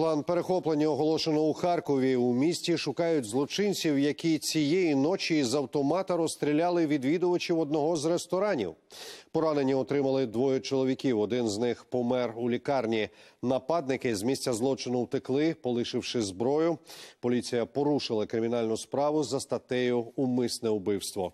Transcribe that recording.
План перехоплення оголошено у Харкові. У місті шукають злочинців, які цієї ночі з автомата розстріляли відвідувачів одного з ресторанів. Поранені отримали двоє чоловіків. Один з них помер у лікарні. Нападники з місця злочину втекли, полишивши зброю. Поліція порушила кримінальну справу за статтею Умисне убивство.